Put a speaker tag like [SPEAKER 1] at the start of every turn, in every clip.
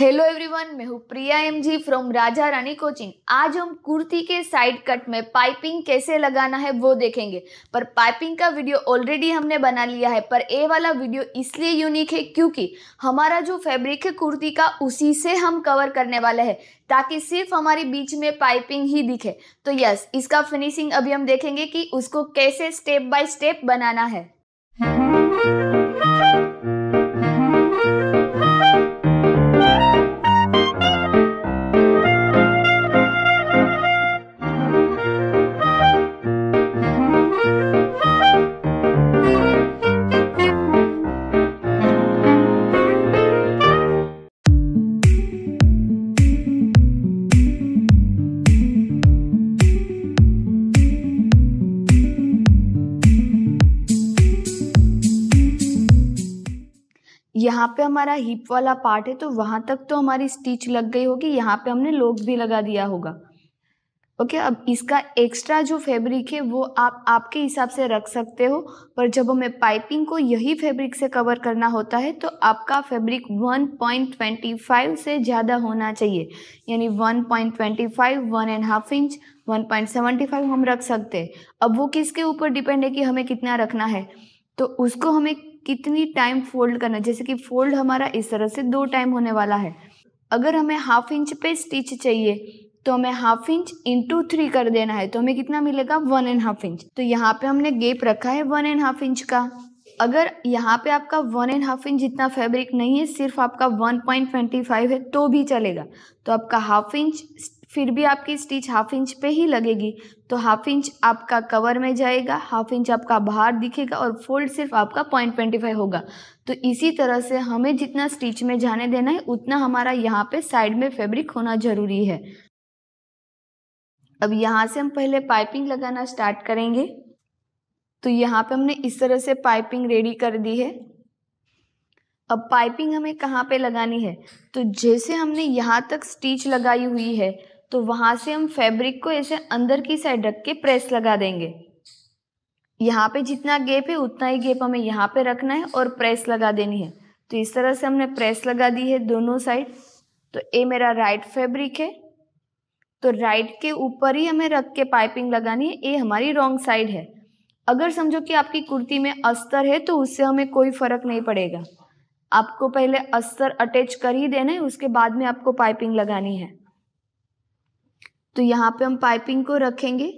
[SPEAKER 1] hello everyone मैं हूँ Priya MG from Raja Rani coaching आज हम कुर्ती के साइड कट में पाइपिंग कैसे लगाना है वो देखेंगे पर पाइपिंग का वीडियो ऑलरेडी हमने बना लिया है पर ए वाला वीडियो इसलिए यूनिक है क्योंकि हमारा जो फैब्रिक है कुर्ती का उसी से हम कवर करने वाले हैं ताकि सिर्फ हमारे बीच में पाइपिंग ही दिखे तो यस इसका फिनिशिंग अभी हम देखेंगे कि उसको कैसे स्टेप बाय स्टेप बनाना है यहाँ पे हमारा हिप वाला पार्ट है तो वहाँ तक तो हमारी स्टिच लग गई होगी यहाँ पे हमने लोक भी लगा दिया होगा ओके अब इसका एक्स्ट्रा जो फैब्रिक है वो आप आपके हिसाब से रख सकते हो पर जब हमें पाइपिंग को यही फैब्रिक से कवर करना होता है तो आपका फैब्रिक 1.25 से ज़्यादा होना चाहिए यानी 1.25 वन एंड हाफ इंच 1.75 हम रख सकते हैं अब वो किसके ऊपर डिपेंड है कि हमें कितना रखना है तो उसको हमें कितनी टाइम फोल्ड करना जैसे कि फोल्ड हमारा इस तरह से दो टाइम होने वाला है अगर हमें हाफ इंच पे स्टिच चाहिए तो हमें हाफ इंच इंटू थ्री कर देना है तो हमें कितना मिलेगा वन एंड हाफ इंच तो यहाँ पे हमने गेप रखा है वन एंड हाफ इंच का अगर यहाँ पे आपका वन एंड हाफ इंच जितना फैब्रिक नहीं है सिर्फ आपका वन पॉइंट ट्वेंटी फाइव है तो भी चलेगा तो आपका हाफ इंच फिर भी आपकी स्टिच हाफ इंच पे ही लगेगी तो हाफ इंच आपका कवर में जाएगा हाफ इंच आपका बाहर दिखेगा और फोल्ड सिर्फ आपका पॉइंट ट्वेंटी फाइव होगा तो इसी तरह से हमें जितना स्टिच में जाने देना है उतना हमारा यहाँ पे साइड में फैब्रिक होना ज़रूरी है अब यहाँ से हम पहले पाइपिंग लगाना स्टार्ट करेंगे तो यहाँ पे हमने इस तरह से पाइपिंग रेडी कर दी है अब पाइपिंग हमें कहाँ पे लगानी है तो जैसे हमने यहाँ तक स्टिच लगाई हुई है तो वहां से हम फैब्रिक को ऐसे अंदर की साइड रख के प्रेस लगा देंगे यहाँ पे जितना गेप है उतना ही गेप हमें यहाँ पे रखना है और प्रेस लगा देनी है तो इस तरह से हमने प्रेस लगा दी है दोनों साइड तो ये मेरा राइट फैब्रिक है तो राइट के ऊपर ही हमें रख के पाइपिंग लगानी है ये हमारी रॉन्ग साइड है अगर समझो कि आपकी कुर्ती में अस्तर है तो उससे हमें कोई फर्क नहीं पड़ेगा आपको पहले अस्तर अटैच कर ही देना है उसके बाद में आपको पाइपिंग लगानी है तो यहाँ पे हम पाइपिंग को रखेंगे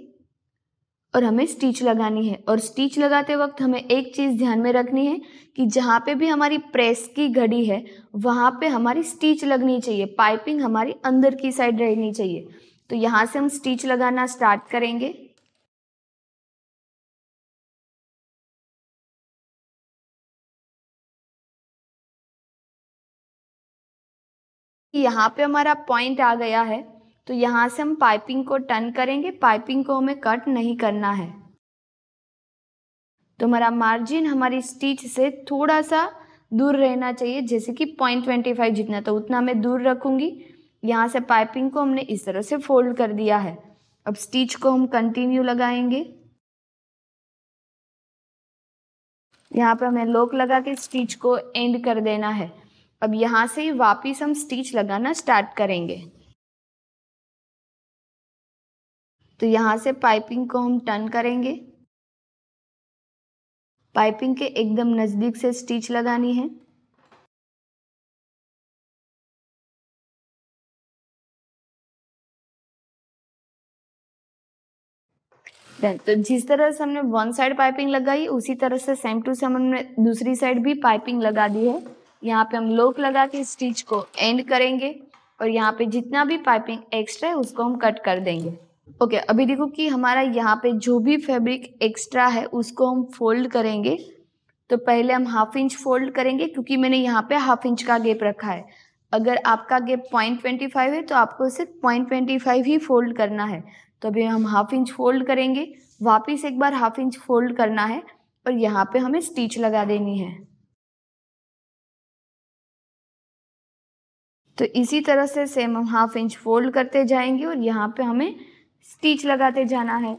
[SPEAKER 1] और हमें स्टिच लगानी है और स्टिच लगाते वक्त हमें एक चीज़ ध्यान में रखनी है कि जहाँ पे भी हमारी प्रेस की घड़ी है वहाँ पे हमारी स्टिच लगनी चाहिए पाइपिंग हमारी अंदर की साइड रहनी चाहिए तो यहाँ से हम स्टिच लगाना स्टार्ट करेंगे यहाँ पे हमारा पॉइंट आ गया है तो यहाँ से हम पाइपिंग को टर्न करेंगे पाइपिंग को हमें कट नहीं करना है तो हमारा मार्जिन हमारी स्टिच से थोड़ा सा दूर रहना चाहिए जैसे कि पॉइंट ट्वेंटी फाइव जितना तो उतना मैं दूर रखूँगी यहाँ से पाइपिंग को हमने इस तरह से फोल्ड कर दिया है अब स्टिच को हम कंटिन्यू लगाएंगे यहाँ पर हमें लोक लगा के स्टिच को एंड कर देना है अब यहाँ से ही वापिस हम स्टिच लगाना स्टार्ट करेंगे तो यहाँ
[SPEAKER 2] से पाइपिंग को हम टर्न करेंगे पाइपिंग के एकदम नज़दीक से स्टिच लगानी है
[SPEAKER 1] तो जिस तरह से हमने वन साइड पाइपिंग लगाई उसी तरह से सेम टू सेम हमने दूसरी साइड भी पाइपिंग लगा दी है यहाँ पे हम लोक लगा के स्टिच को एंड करेंगे और यहाँ पे जितना भी पाइपिंग एक्स्ट्रा है उसको हम कट कर देंगे ओके okay, अभी देखो कि हमारा यहाँ पे जो भी फैब्रिक एक्स्ट्रा है उसको हम फोल्ड करेंगे तो पहले हम हाफ इंच फोल्ड करेंगे क्योंकि मैंने यहाँ पे हाफ इंच का गेप रखा है अगर आपका गेप पॉइंट ट्वेंटी फाइव है तो आपको सिर्फ पॉइंट ट्वेंटी फाइव ही फोल्ड करना है तो अभी हम हाफ इंच फोल्ड करेंगे वापिस एक बार हाफ इंच फोल्ड करना है और यहाँ पे हमें स्टिच
[SPEAKER 2] लगा देनी है तो
[SPEAKER 1] इसी तरह से सेम हम हाफ इंच फोल्ड करते जाएंगे और यहाँ पे हमें स्टीच लगाते जाना है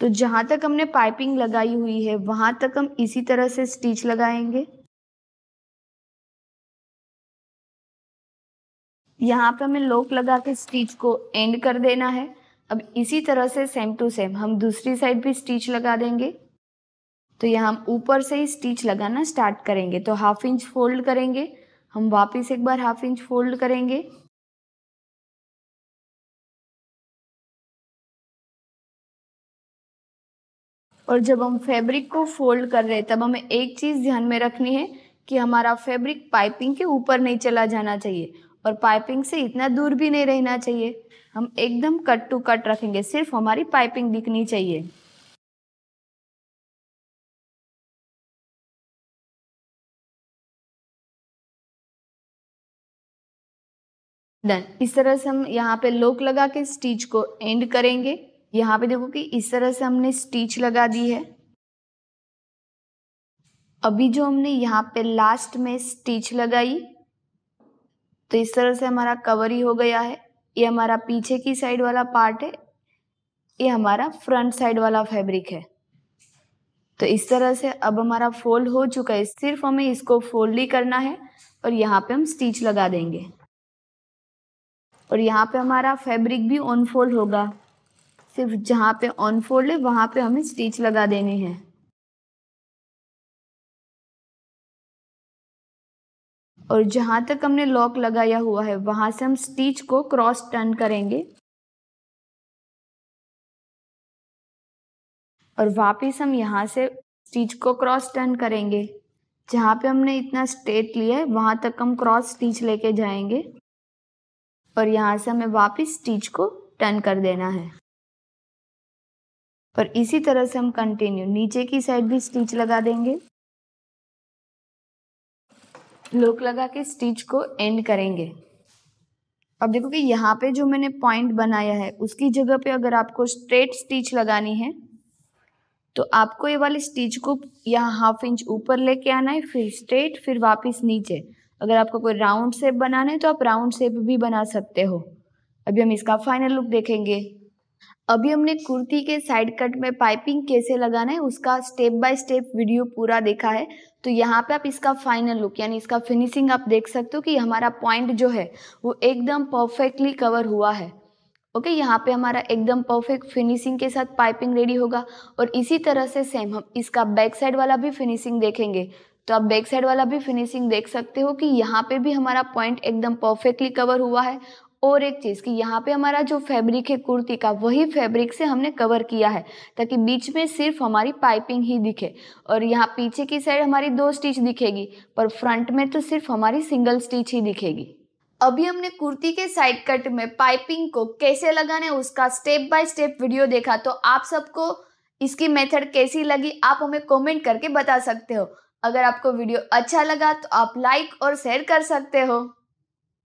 [SPEAKER 1] तो जहां तक हमने पाइपिंग लगाई
[SPEAKER 2] हुई है वहां तक हम इसी तरह से स्टिच लगाएंगे
[SPEAKER 1] यहाँ पे हमें लोक लगा के स्टिच को एंड कर देना है अब इसी तरह से सेम टू सेम हम दूसरी साइड भी स्टिच लगा देंगे तो यहाँ हम ऊपर से ही स्टिच लगाना स्टार्ट करेंगे तो हाफ इंच फोल्ड करेंगे हम वापस एक बार हाफ इंच फोल्ड करेंगे और जब हम फैब्रिक को फोल्ड कर रहे हैं तब हमें एक चीज़ ध्यान में रखनी है कि हमारा फैब्रिक पाइपिंग के ऊपर नहीं चला जाना चाहिए और पाइपिंग से इतना दूर भी नहीं रहना चाहिए हम एकदम कट टू कट रखेंगे सिर्फ हमारी पाइपिंग दिखनी चाहिए डन इस तरह से हम यहाँ पे लोक लगा के स्टिच को एंड करेंगे यहाँ पे देखो कि इस तरह से हमने स्टिच लगा दी है अभी जो हमने यहाँ पे लास्ट में स्टिच लगाई तो इस तरह से हमारा कवर ही हो गया है ये हमारा पीछे की साइड वाला पार्ट है ये हमारा फ्रंट साइड वाला फैब्रिक है तो इस तरह से अब हमारा फोल्ड हो चुका है सिर्फ हमें इसको फोल्ड ही करना है और यहाँ पे हम स्टिच लगा देंगे और यहाँ पे हमारा फैब्रिक भी ऑन फोल्ड होगा सिर्फ जहाँ पे ऑन फोल्ड है वहाँ पे हमें स्टिच लगा देनी है
[SPEAKER 2] और जहाँ तक हमने लॉक लगाया हुआ है वहाँ से हम स्टिच को क्रॉस टर्न करेंगे और वापस हम यहाँ
[SPEAKER 1] से स्टिच को क्रॉस टर्न करेंगे जहाँ पे हमने इतना स्टेट लिया है वहाँ तक हम क्रॉस स्टिच लेके जाएंगे और यहाँ से हमें वापस स्टिच को टर्न कर देना है और इसी तरह से हम कंटिन्यू नीचे की साइड भी स्टिच लगा देंगे लोक लगा के स्टिच को एंड करेंगे अब देखो कि यहाँ पे जो मैंने पॉइंट बनाया है उसकी जगह पे अगर आपको स्ट्रेट स्टिच लगानी है तो आपको ये वाले स्टिच को यहाँ हाफ इंच ऊपर लेके आना है फिर स्ट्रेट फिर वापस नीचे अगर आपको कोई राउंड शेप बनाना है तो आप राउंड शेप भी बना सकते हो अभी हम इसका फाइनल लुक देखेंगे अभी हमने कुर्ती के साइड कट में पाइपिंग कैसे लगाना है उसका स्टेप बाय स्टेप वीडियो पूरा देखा है तो यहाँ पे आप इसका फाइनल लुक यानी इसका फिनिशिंग आप देख सकते हो कि हमारा पॉइंट जो है वो एकदम परफेक्टली कवर हुआ है ओके यहाँ पे हमारा एकदम परफेक्ट फिनिशिंग के साथ पाइपिंग रेडी होगा और इसी तरह से सेम हम इसका बैक साइड वाला भी फिनिशिंग देखेंगे तो आप बैक साइड वाला भी फिनिशिंग देख सकते हो कि यहाँ पे भी हमारा पॉइंट एकदम परफेक्टली कवर हुआ है और एक चीज़ कि यहाँ पे हमारा जो फैब्रिक है कुर्ती का वही फैब्रिक से हमने कवर किया है ताकि बीच में सिर्फ हमारी पाइपिंग ही दिखे और यहाँ पीछे की साइड हमारी दो स्टिच दिखेगी पर फ्रंट में तो सिर्फ हमारी सिंगल स्टिच ही दिखेगी अभी हमने कुर्ती के साइड कट में पाइपिंग को कैसे लगाने उसका स्टेप बाय स्टेप वीडियो देखा तो आप सबको इसकी मेथड कैसी लगी आप हमें कमेंट करके बता सकते हो अगर आपको वीडियो अच्छा लगा तो आप लाइक और शेयर
[SPEAKER 2] कर सकते हो